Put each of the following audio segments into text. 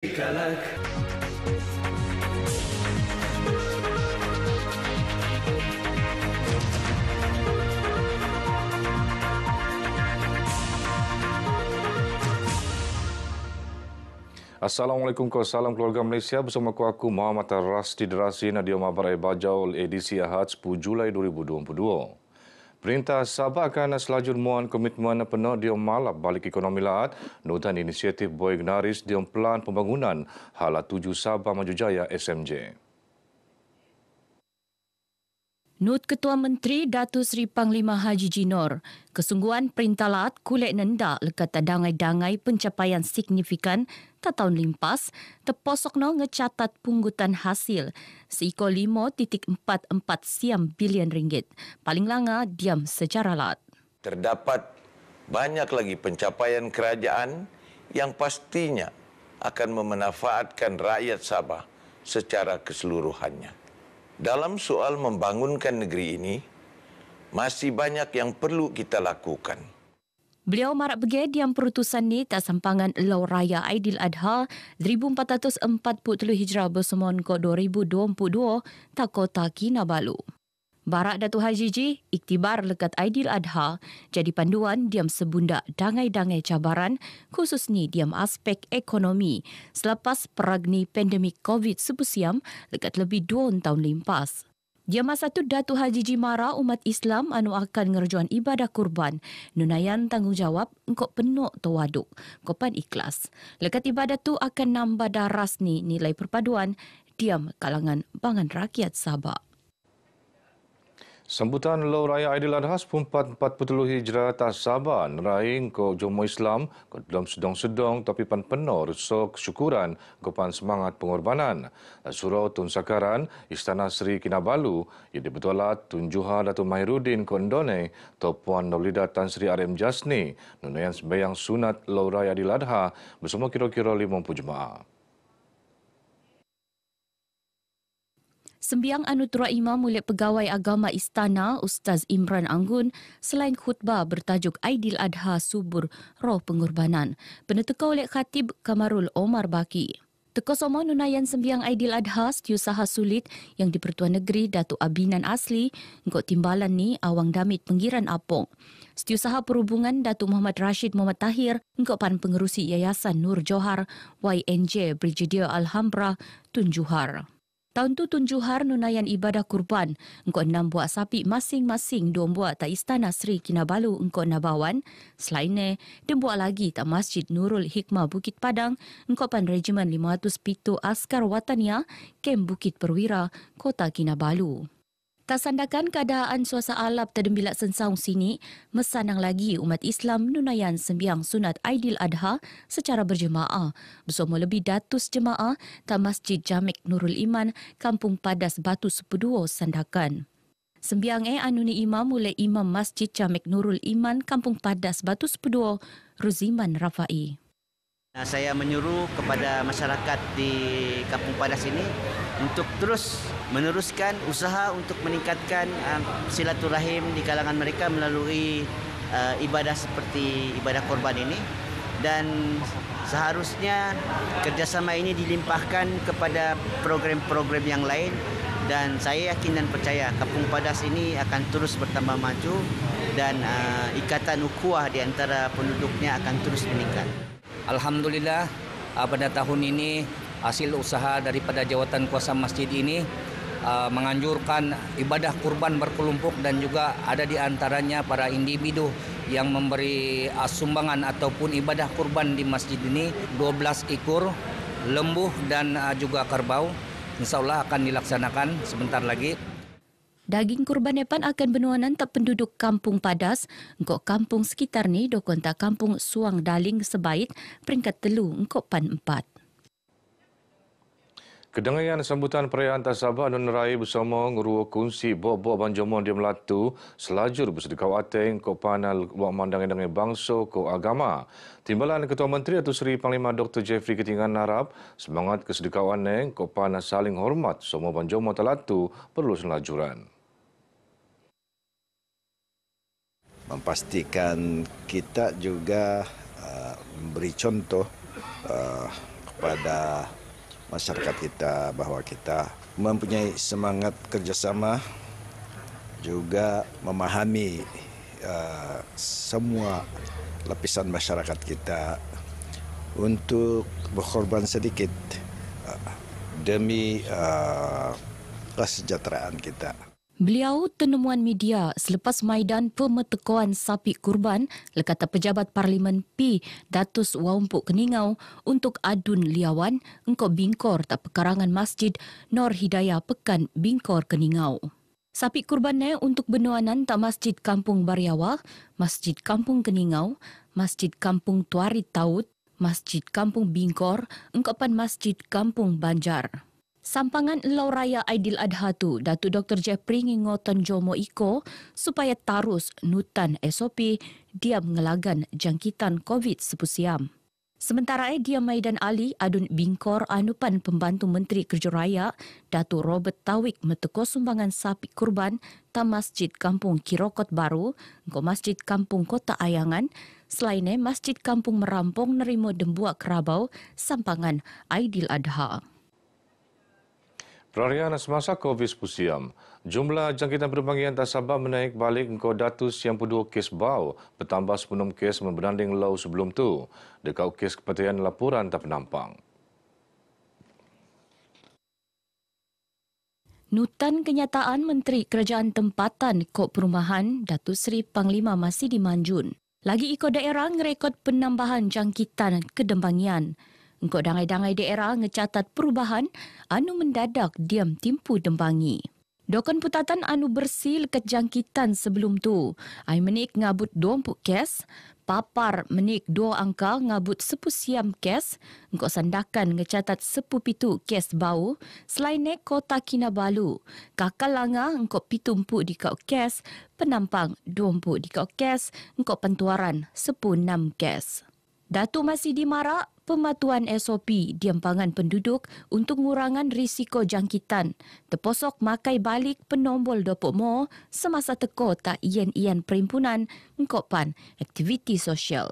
Assalamualaikum ke salam keluarga Malaysia bersama aku, aku Muhammad Rasti Drasi Nadia Mabarai Bajau edisi Ahad 10 Julai 2022. Perintah Sabah akan selajur muan komitmen penuh di malap balik ekonomi laat dan inisiatif Boy Gnaris di pelan pembangunan hala tuju Sabah Maju Jaya SMJ. Nut Ketua Menteri Datu Seri Panglima Haji Jinor, kesungguhan perintalat kulit nenda lekat dangai-dangai pencapaian signifikan ta tahun limpas teposok no ngecatat punggutan hasil seiko 5.44 siam bilion ringgit. Paling langa diam secara lat. Terdapat banyak lagi pencapaian kerajaan yang pastinya akan memanfaatkan rakyat Sabah secara keseluruhannya dalam soal membangunkan negeri ini, masih banyak yang perlu kita lakukan. Beliau marak begit yang perutusan ni tak sampangan Law Raya Aidil Adha 1443 Hijrah bersemangkot 2022 tak kota Kinabalu. Barak datu Haji Ji, Iktibar Lekat Aidil Adha, jadi panduan diam sebunda dangai-dangai cabaran, khususnya diam aspek ekonomi. Selepas peragni pandemik COVID-19 lekat lebih dua tahun limpas. Dia masa tu Datu Haji marah umat Islam anu akan ngerjuan ibadah kurban. Nunayan tanggungjawab engkau penuh tawaduk. Kopan ikhlas. Lekat ibadah tu akan nambah daras ni nilai perpaduan diam kalangan bangan rakyat Sabah. Sambutan Lau Raya Aidiladha 1440 Hijrah Tak Sabah neraing ke Jomo Islam ke dalam sedang-sedang tapi pan penuh rasa kesyukuran ke pan semangat pengorbanan. Surau Tun Sakaran, Istana Seri Kinabalu, yang dibetulah Tun Juha Datuk Mahirudin ke Indone, Puan Nolida Tan Sri Arim Jasni, nunayan sembayang sunat Lau Raya Aidiladha bersama kira-kira lima puluh jemaah. Sembiang Anutra Imam Mulia Pegawai Agama Istana Ustaz Imran Anggun selain khutbah bertajuk Aidil Adha Subur Roh Pengorbanan penetuka oleh Khatib Kamarul Omar Baki. Teko sama Nunayan Sembiang Aidil Adha Setiusaha Sulit yang di-Pertuan Negeri Datuk Abinan Asli Ngok Timbalan ni Awang Damit Penggiran Apong. Setiusaha Perhubungan Datuk Muhammad Rashid Muhammad Tahir Ngok Pan Pengerusi Yayasan Nur Johar YNJ Brigadier Alhambra Tun Juhar. Tahun tu tunjuhar nunayan ibadah kurban. Engkau enam buah sapi masing-masing dua buat tak istana Sri Kinabalu engkau nabawan. Selain ni, eh, dia buat lagi tak masjid Nurul Hikmah Bukit Padang. Engkau pan Regimen 500 Pito Askar Watania, Kem Bukit Perwira, Kota Kinabalu. Tasandakan keadaan suasa alap terdembilak sensaung sini, mesanang lagi umat Islam nunayan sembiang sunat Aidil Adha secara berjemaah bersama lebih datus jemaah tak Masjid Jamik Nurul Iman, Kampung Padas Batu Sepeduo, Sandakan. Sembiang eh anuni imam mulai imam Masjid Jamik Nurul Iman, Kampung Padas Batu Sepeduo, Ruziman Rafai. Nah, saya menyuruh kepada masyarakat di Kampung Padas ini untuk terus meneruskan usaha untuk meningkatkan uh, silaturahim di kalangan mereka melalui uh, ibadah seperti ibadah korban ini dan seharusnya kerjasama ini dilimpahkan kepada program-program yang lain dan saya yakin dan percaya Kampung Padas ini akan terus bertambah maju dan uh, ikatan ukuah di antara penduduknya akan terus meningkat. Alhamdulillah uh, pada tahun ini hasil usaha daripada jawatan kuasa masjid ini uh, menganjurkan ibadah kurban berkelompok dan juga ada di antaranya para individu yang memberi uh, sumbangan ataupun ibadah kurban di masjid ini 12 ekor lembu dan uh, juga kerbau insyaallah akan dilaksanakan sebentar lagi Daging kurban Epan akan benuanan tak penduduk kampung Padas, engkau kampung sekitar ni dokon tak kampung Suang Daling Sebait, peringkat telu engkau pan empat. Kedengaran sambutan perayaan Tasabah dan Rai bersama Ngeruwa Kunsi Bok-Bok Banjomon di Melatu selajur bersedekau ateng ke panel buat mandang-mandang bangsa ke agama. Timbalan Ketua Menteri Atau Seri Panglima Dr. Jeffrey Ketingan Narab semangat kesedekau aneng ke panel saling hormat semua Banjomon Telatu perlu selajuran. memastikan kita juga uh, memberi contoh uh, kepada masyarakat kita bahwa kita mempunyai semangat kerjasama juga memahami uh, semua lapisan masyarakat kita untuk berkorban sedikit uh, demi uh, kesejahteraan kita. Beliau tenemuan media selepas Maidan Pemetekuan Sapi Kurban lekata Pejabat Parlimen P, Datus Wawumpuk Keningau untuk adun liawan engkau bingkor tak pekarangan masjid Nor Hidayah Pekan Bingkor Keningau. Sapi kurbannya eh untuk benuanan tak Masjid Kampung Bariawa, Masjid Kampung Keningau, Masjid Kampung Tuari Taut, Masjid Kampung Bingkor, engkau pan Masjid Kampung Banjar. Sampangan Lau Raya Aidil Adha tu, Datuk Dr. Jeffrey Ngingotan Jomo Iko supaya tarus nutan SOP dia mengelagan jangkitan COVID sepusiam. Sementara eh, dia Maidan Ali adun bingkor anupan pembantu Menteri Kerja Raya, Datuk Robert Tawik meteko sumbangan sapi kurban ta Masjid Kampung Kirokot Baru, ngko Masjid Kampung Kota Ayangan, selain eh, Masjid Kampung Merampong nerima dembuak kerabau sampangan Aidil Adha. Perharian semasa COVID-19, jumlah jangkitan berpanggilan tak sabar menaik balik ke datus yang berdua kes bau, bertambah sepenuh kes membanding lau sebelum tu. Dekau kes kepatian laporan tak penampang. Nutan kenyataan Menteri Kerajaan Tempatan Kok Perumahan, Datuk Seri Panglima Masih Dimanjun. Lagi ikut daerah ngerekod penambahan jangkitan kedembangian. Engkau dangai-dangai daerah ngecatat perubahan anu mendadak diam timpu dembangi. Dokon putatan anu bersih lekat jangkitan sebelum tu. Ai menik ngabut dua dompuk kes, papar menik dua angka ngabut sepu siam kes, engkau sandakan ngecatat sepu pitu kes bau, selain nek kota Kinabalu. Kakak langa engkau pitu empu di kau kes, penampang dompuk di kau kes, engkau pentuaran sepu enam kes. Datu masih dimarak, pematuan SOP diampangan penduduk untuk mengurangkan risiko jangkitan. Teposok makai balik penombol dopok mo semasa teko tak ian-ian perimpunan ngkopan aktiviti sosial.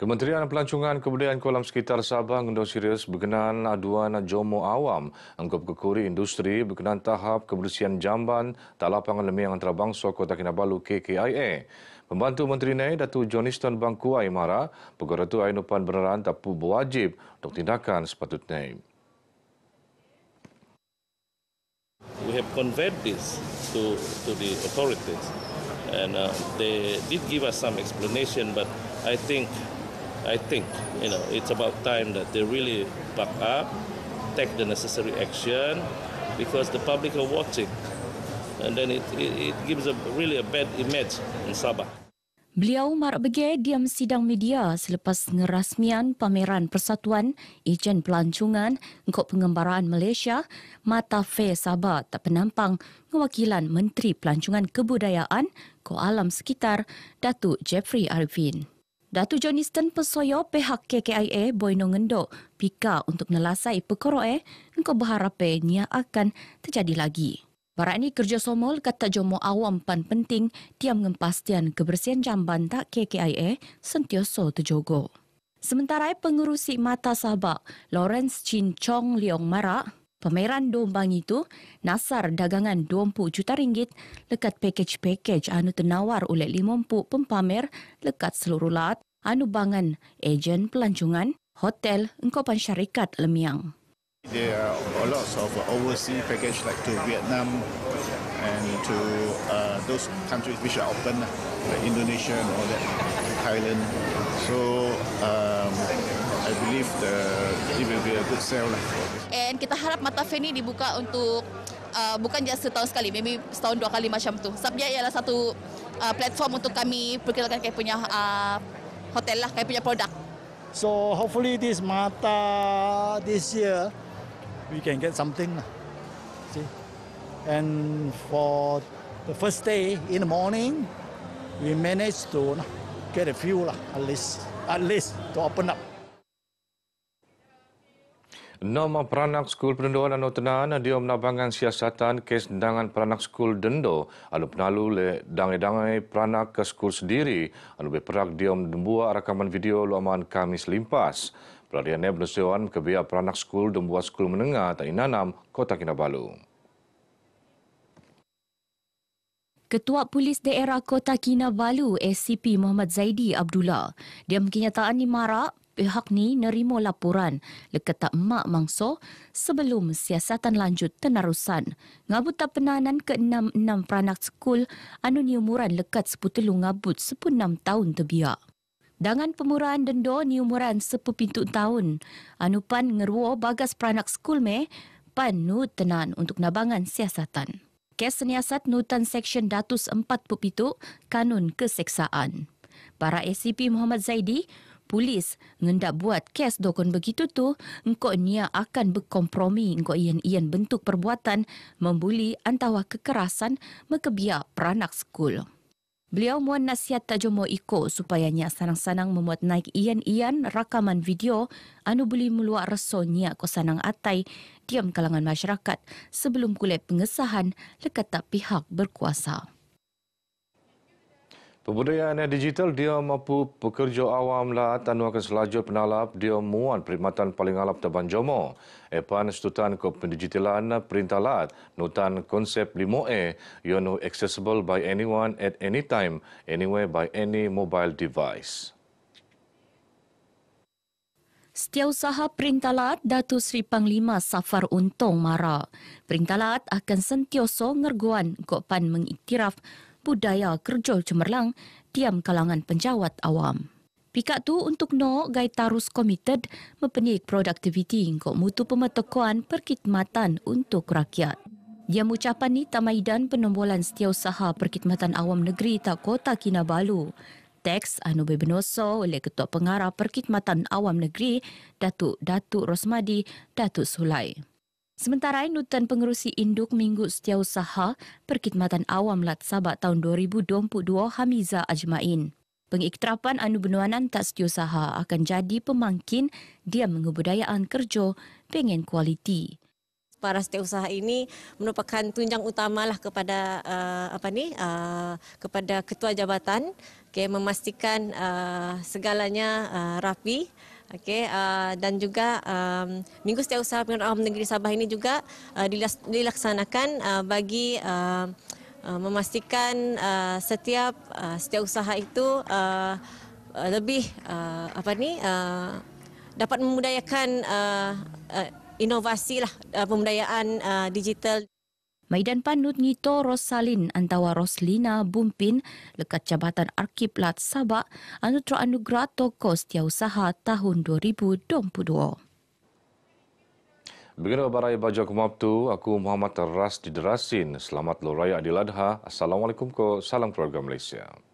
Kementerian Pelancongan Kebudayaan Kolam Sekitar Sabah mengundang serius berkenaan aduan jomo awam anggap kekuri industri berkenaan tahap kebersihan jamban tak lapangan lemiang antarabangsa Kota Kinabalu KKIA. Pembantu Menteri Nai Datu Johniston Bangku Aimara, Pegeratu Ainupan Beneran tapu berwajib untuk tindakan sepatutnya. We have conveyed this to to the authorities and uh, they did give us some explanation but I think I think you know it's about time that they really back up take the necessary action because the public are watching and then it, it, it gives a really a bad image in Sabah. Beliau marak begai diam sidang media selepas ngerasmian pameran persatuan ejen pelancongan untuk pengembaraan Malaysia Mata Fair Sabah tak penampang mewakilan Menteri Pelancongan Kebudayaan ke alam sekitar Datuk Jeffrey Arifin. Datuk John Easton pesoyo pihak KKIA Boy Nongendo pika untuk nelasai perkara untuk eh, engkau berharap eh, akan terjadi lagi. Barat ini kerja somol kata jomo awam pan penting tiap ngempastian kebersihan jamban tak KKIA sentioso terjogo. Sementara pengurusi Mata Sabak, Lawrence Chin Chong Leong Mara, pemeran dombang itu nasar dagangan 20 juta ringgit lekat pakej-pakej anu tenawar oleh 50 pempamer lekat seluruh lat, anu bangan, ejen pelancongan, hotel, engkau pan syarikat lemiang. There are a lot of overseas package like to Vietnam and to uh, those countries which are open, like Indonesia and all that, Thailand. So um, I believe the, it will be a good sale. Lah. And kita harap mata Feni dibuka untuk uh, bukan just setahun sekali, maybe setahun dua kali macam tu. Sebab dia ialah satu uh, platform untuk kami perkenalkan kayak punya uh, hotel lah, kayak punya produk. So hopefully this mata this year we can get something. Lah. See? And for the first day in the morning, we managed to get a few, lah, at least, at least to open up. Nama peranak skul pendendo Lano Tenan dia menabangkan siasatan kes dengan peranak skul dendo alu penalu le dangai-dangai peranak ke skul sendiri alu beperak dia membuat rakaman video luaman kami selimpas. Pelariannya ke kebiak peranak sekul dan buah sekul menengah Tani Nanam, Kota Kinabalu. Ketua Polis Daerah Kota Kinabalu, SCP Muhammad Zaidi Abdullah, dia kenyataan ni marak pihak ni nerima laporan lekat tak mak mangso sebelum siasatan lanjut tenarusan. Ngabut tak penanan ke enam-enam peranak sekul anu ni umuran lekat seputelu ngabut sepun enam tahun terbiak. Dengan pemurahan denda ni umuran sepupintu tahun, anu pan ngeruo bagas peranak skul me, pan nu tenan untuk nabangan siasatan. Kes seniasat nutan seksyen datus empat pupitu kanun keseksaan. Para SCP Muhammad Zaidi, polis ngendak buat kes dokon begitu tu, engkau nia akan berkompromi engkau ian-ian bentuk perbuatan membuli antawa kekerasan mekebiak peranak sekolah. Beliau muan nasihat tak iko supaya nyak sanang-sanang memuat naik ian-ian rakaman video anu boleh meluak reso nyak ko sanang atai diam kalangan masyarakat sebelum kulit pengesahan lekat pihak berkuasa. Pembudayaan digital dia mampu pekerja awam lah tanu akan selajur penalap dia muan perkhidmatan paling alap teban jomo. Epan setutan ke pendigitalan perintah lat nutan konsep limo e yonu accessible by anyone at any time, anywhere by any mobile device. Setiausaha Perintalat Datu Seri Panglima Safar Untung Mara. Perintalat akan sentioso ngerguan kok pan mengiktiraf budaya kerja cemerlang tiam kalangan penjawat awam. Pikat tu untuk no gai tarus komited mempenik produktiviti untuk mutu pemetekuan perkhidmatan untuk rakyat. Dia mengucapkan ni tamaidan penombolan setiausaha perkhidmatan awam negeri tak kota Kinabalu. Teks anu bebenoso oleh Ketua Pengarah Perkhidmatan Awam Negeri, Datuk Datuk Rosmadi, Datuk Sulai. Sementara itu Nutan Pengerusi Induk Minggu Setiausaha Perkhidmatan Awam Lat Sabah tahun 2022 Hamiza Ajmain. pengiktirapan Anu Benuanan Tak Setiausaha akan jadi pemangkin dia mengubudayaan kerja pengen kualiti. Para setiausaha ini merupakan tunjang utamalah kepada uh, apa ni uh, kepada ketua jabatan okay, memastikan uh, segalanya uh, rapi Okey, uh, dan juga um, Minggu usaha Pengurusan Awam Negeri Sabah ini juga uh, dilaksanakan uh, bagi uh, uh, memastikan uh, setiap uh, setiausaha itu uh, uh, lebih uh, apa ni uh, dapat memudayakan uh, uh, inovasi lah uh, pemudayaan uh, digital. Maidan Panut Ngito Rosalin Antawa Roslina Bumpin lekat Jabatan Arkib Lat Sabak Anutra Anugerah Toko Setiausaha tahun 2022. Begitu barai baju kumaptu, aku Muhammad Ras di Derasin. Selamat Lur Adiladha Assalamualaikum ke Salam Keluarga Malaysia.